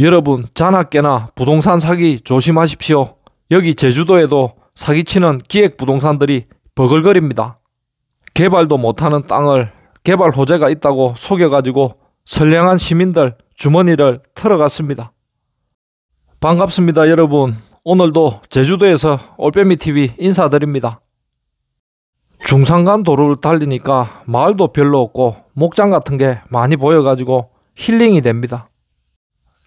여러분 자나깨나 부동산 사기 조심하십시오. 여기 제주도에도 사기치는 기획 부동산들이 버글거립니다. 개발도 못하는 땅을 개발 호재가 있다고 속여가지고 선량한 시민들 주머니를 틀어갔습니다 반갑습니다 여러분. 오늘도 제주도에서 올빼미TV 인사드립니다. 중산간 도로를 달리니까 마을도 별로 없고 목장 같은 게 많이 보여가지고 힐링이 됩니다.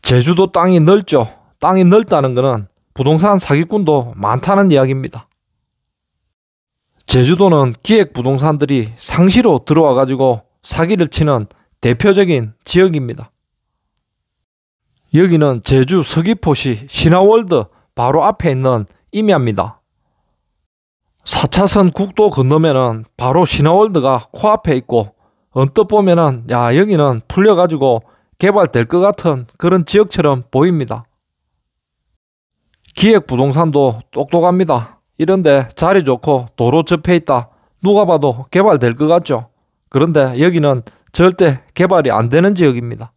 제주도 땅이 넓죠. 땅이 넓다는 것은 부동산 사기꾼도 많다는 이야기입니다. 제주도는 기획 부동산들이 상시로 들어와 가지고 사기를 치는 대표적인 지역입니다. 여기는 제주 서귀포시 신화월드 바로 앞에 있는 임야입니다. 4차선 국도 건너면은 바로 신화월드가 코앞에 있고 언뜻 보면은 야 여기는 풀려가지고 개발될 것 같은 그런 지역처럼 보입니다. 기획 부동산도 똑똑합니다. 이런데 자리 좋고 도로 접해 있다. 누가 봐도 개발될 것 같죠? 그런데 여기는 절대 개발이 안 되는 지역입니다.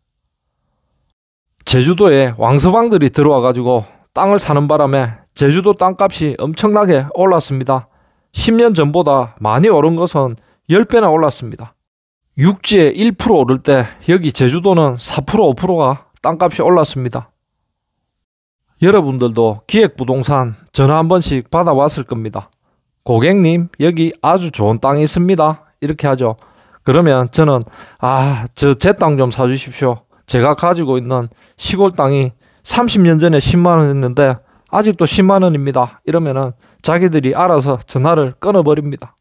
제주도에 왕서방들이 들어와 가지고 땅을 사는 바람에 제주도 땅값이 엄청나게 올랐습니다. 10년 전보다 많이 오른 것은 10배나 올랐습니다. 육지에 1% 오를 때 여기 제주도는 4% 5%가 땅값이 올랐습니다. 여러분들도 기획부동산 전화 한 번씩 받아왔을 겁니다. 고객님 여기 아주 좋은 땅이 있습니다. 이렇게 하죠. 그러면 저는 아 저 제 땅 좀 사주십시오. 제가 가지고 있는 시골 땅이 30년 전에 10만원 했는데 아직도 10만원입니다. 이러면은 자기들이 알아서 전화를 끊어버립니다.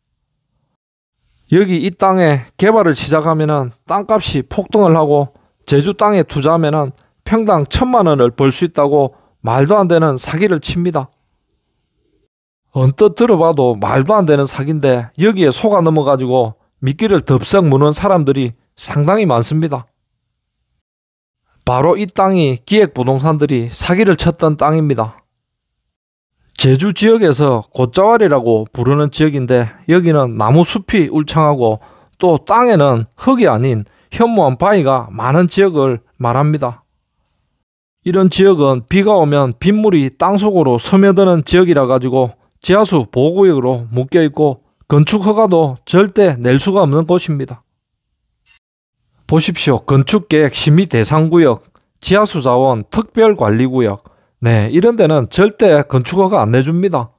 여기 이 땅에 개발을 시작하면은 땅값이 폭등을 하고 제주 땅에 투자하면은 평당 천만 원을 벌 수 있다고 말도 안 되는 사기를 칩니다. 언뜻 들어봐도 말도 안 되는 사기인데 여기에 속아 넘어가지고 미끼를 덥석 무는 사람들이 상당히 많습니다. 바로 이 땅이 기획부동산들이 사기를 쳤던 땅입니다. 제주 지역에서 곶자왈이라고 부르는 지역인데 여기는 나무 숲이 울창하고 또 땅에는 흙이 아닌 현무암 바위가 많은 지역을 말합니다. 이런 지역은 비가 오면 빗물이 땅속으로 스며드는 지역이라 가지고 지하수 보호구역으로 묶여 있고 건축 허가도 절대 낼 수가 없는 곳입니다. 보십시오. 건축계획 심의 대상구역, 지하수 자원 특별관리구역, 네, 이런 데는 절대 건축허가 안 내줍니다.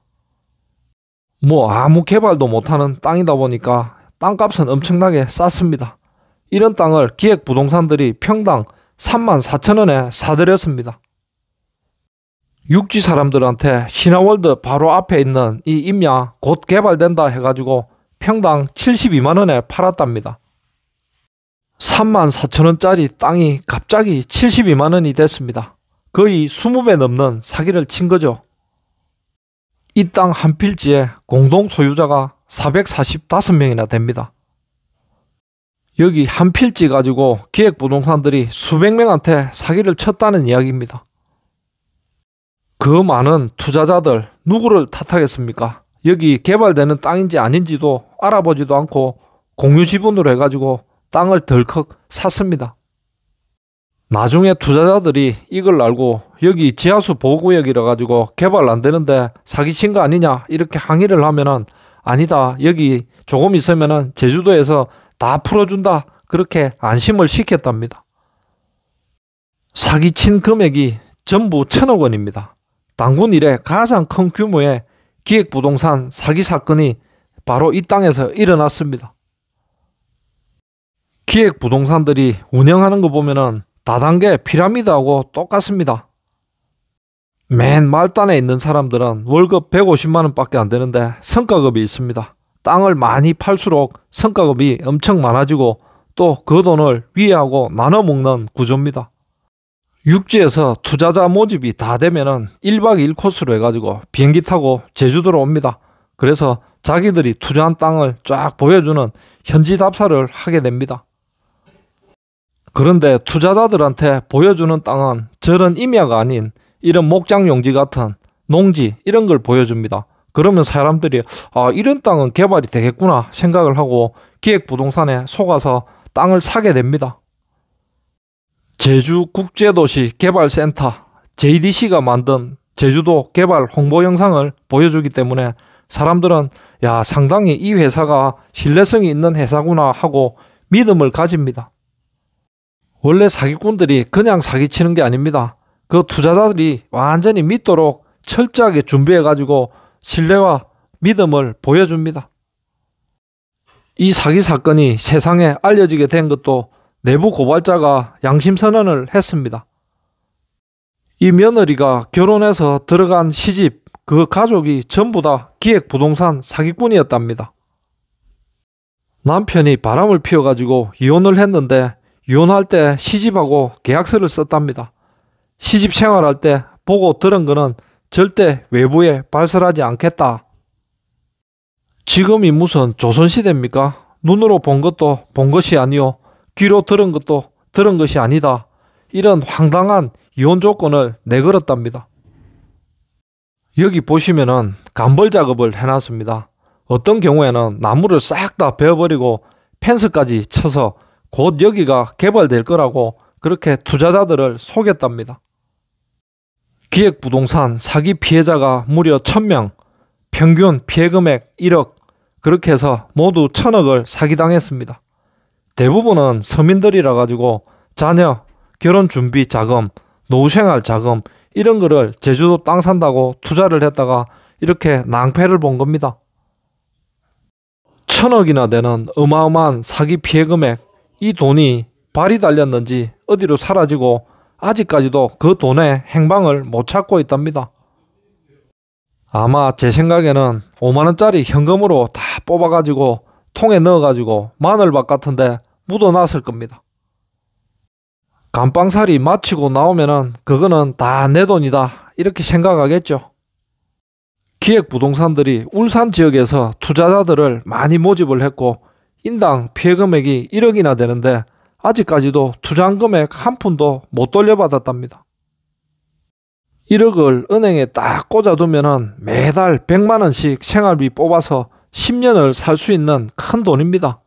뭐 아무 개발도 못하는 땅이다 보니까 땅값은 엄청나게 쌌습니다. 이런 땅을 기획부동산들이 평당 3만 4천원에 사들였습니다. 육지 사람들한테 신화월드 바로 앞에 있는 이 임야 곧 개발된다 해가지고 평당 72만원에 팔았답니다. 3만 4천원짜리 땅이 갑자기 72만원이 됐습니다. 거의 20배 넘는 사기를 친 거죠. 이 땅 한 필지에 공동 소유자가 445명이나 됩니다. 여기 한 필지 가지고 기획부동산들이 수백 명한테 사기를 쳤다는 이야기입니다. 그 많은 투자자들 누구를 탓하겠습니까? 여기 개발되는 땅인지 아닌지도 알아보지도 않고 공유 지분으로 해가지고 땅을 덜컥 샀습니다. 나중에 투자자들이 이걸 알고 여기 지하수 보호구역이라 가지고 개발 안 되는데 사기친 거 아니냐 이렇게 항의를 하면은 아니다 여기 조금 있으면은 제주도에서 다 풀어준다 그렇게 안심을 시켰답니다. 사기친 금액이 전부 천억 원입니다. 당군 이래 가장 큰 규모의 기획부동산 사기 사건이 바로 이 땅에서 일어났습니다. 기획부동산들이 운영하는 거 보면은 다단계 피라미드하고 똑같습니다. 맨 말단에 있는 사람들은 월급 150만원 밖에 안 되는데 성과급이 있습니다. 땅을 많이 팔수록 성과급이 엄청 많아지고 또 그 돈을 위하고 나눠 먹는 구조입니다. 육지에서 투자자 모집이 다 되면은 1박 2일 코스로 해가지고 비행기 타고 제주도로 옵니다. 그래서 자기들이 투자한 땅을 쫙 보여주는 현지 답사를 하게 됩니다. 그런데 투자자들한테 보여주는 땅은 저런 임야가 아닌 이런 목장 용지 같은 농지 이런 걸 보여줍니다. 그러면 사람들이 아 이런 땅은 개발이 되겠구나 생각을 하고 기획부동산에 속아서 땅을 사게 됩니다. 제주국제도시 개발센터 JDC가 만든 제주도 개발 홍보 영상을 보여주기 때문에 사람들은 야 상당히 이 회사가 신뢰성이 있는 회사구나 하고 믿음을 가집니다. 원래 사기꾼들이 그냥 사기치는 게 아닙니다. 그 투자자들이 완전히 믿도록 철저하게 준비해가지고 신뢰와 믿음을 보여줍니다. 이 사기 사건이 세상에 알려지게 된 것도 내부 고발자가 양심 선언을 했습니다. 이 며느리가 결혼해서 들어간 시집 그 가족이 전부 다 기획 부동산 사기꾼이었답니다. 남편이 바람을 피워가지고 이혼을 했는데 이혼할 때 시집하고 계약서를 썼답니다. 시집 생활할 때 보고 들은 거는 절대 외부에 발설하지 않겠다. 지금이 무슨 조선시대입니까? 눈으로 본 것도 본 것이 아니요. 귀로 들은 것도 들은 것이 아니다. 이런 황당한 이혼 조건을 내걸었답니다. 여기 보시면은 간벌 작업을 해놨습니다. 어떤 경우에는 나무를 싹 다 베어버리고 펜스까지 쳐서 곧 여기가 개발될 거라고 그렇게 투자자들을 속였답니다. 기획부동산 사기 피해자가 무려 1000명, 평균 피해금액 1억, 그렇게 해서 모두 1000억을 사기당했습니다. 대부분은 서민들이라 가지고 자녀, 결혼 준비 자금, 노후생활 자금 이런 거를 제주도 땅 산다고 투자를 했다가 이렇게 낭패를 본 겁니다. 천억이나 되는 어마어마한 사기 피해 금액 이 돈이 발이 달렸는지 어디로 사라지고 아직까지도 그 돈의 행방을 못 찾고 있답니다. 아마 제 생각에는 5만원짜리 현금으로 다 뽑아가지고 통에 넣어가지고 마늘밭 같은데 묻어놨을 겁니다. 감방살이 마치고 나오면은 그거는 다 내 돈이다 이렇게 생각하겠죠. 기획부동산들이 울산 지역에서 투자자들을 많이 모집을 했고 인당 피해 금액이 1억이나 되는데 아직까지도 투자 금액 한 푼도 못 돌려받았답니다. 1억을 은행에 딱 꽂아두면 매달 100만원씩 생활비 뽑아서 10년을 살 수 있는 큰 돈입니다.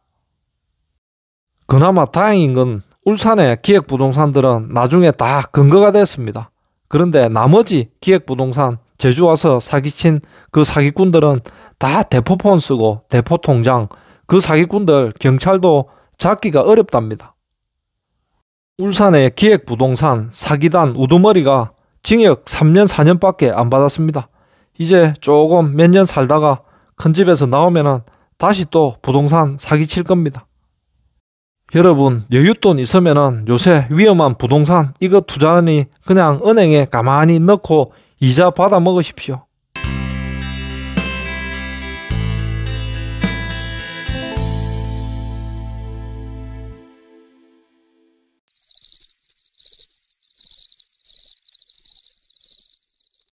그나마 다행인 건 울산의 기획부동산들은 나중에 다 근거가 됐습니다. 그런데 나머지 기획부동산 제주 와서 사기친 그 사기꾼들은 다 대포폰 쓰고 대포통장, 그 사기꾼들 경찰도 잡기가 어렵답니다. 울산의 기획부동산 사기단 우두머리가 징역 3년 4년밖에 안 받았습니다. 이제 조금 몇 년 살다가 큰 집에서 나오면은 다시 또 부동산 사기칠 겁니다. 여러분 여윳돈 있으면은 요새 위험한 부동산 이거 투자하니 그냥 은행에 가만히 넣고 이자 받아 먹으십시오.